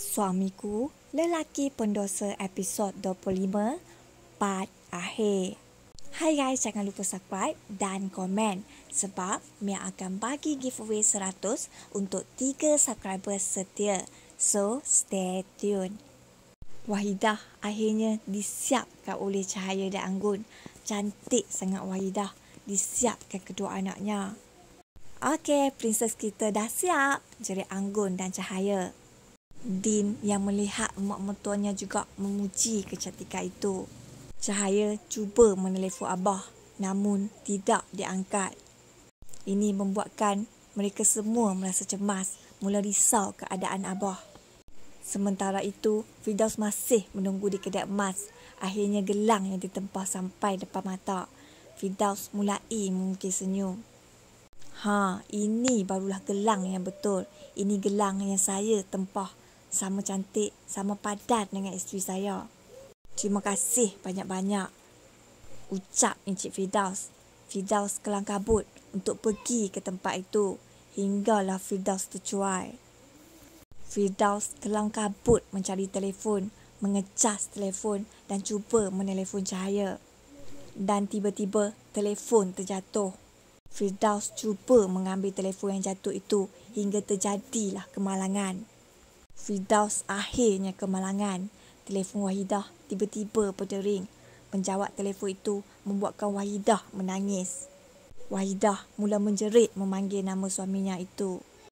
Suamiku Lelaki Pendosa Episod 25 Part Akhir Hai guys, jangan lupa subscribe dan komen sebab Mia akan bagi giveaway 100 untuk 3 subscriber setia. So, stay tune. Wahidah akhirnya disiapkan oleh Cahaya dan Anggun. Cantik sangat Wahidah disiapkan kedua anaknya. Okey, princess kita dah siap. jadi Anggun dan Cahaya. Din yang melihat mak mertuanya juga memuji kecantikan itu. Cahaya cuba menelefon Abah namun tidak diangkat. Ini membuatkan mereka semua merasa cemas mula risau keadaan Abah. Sementara itu, Fidaus masih menunggu di kedai emas. Akhirnya gelang yang ditempah sampai depan mata. Fidaus mulai mungkin senyum. Ha, ini barulah gelang yang betul. Ini gelang yang saya tempah sama cantik, sama padat dengan isteri saya. Terima kasih banyak-banyak. Ucap Encik Fidaus. Fidaus kelangkabut untuk pergi ke tempat itu. Hinggalah Fidaus tercuai. Fidaus kelangkabut mencari telefon, mengecas telefon dan cuba menelefon cahaya. Dan tiba-tiba telefon terjatuh. Fidaus cuba mengambil telefon yang jatuh itu hingga terjadilah kemalangan. Firdaus akhirnya kemalangan. Telefon Wahidah tiba-tiba berdering. Menjawab telefon itu membuatkan Wahidah menangis. Wahidah mula menjerit memanggil nama suaminya itu.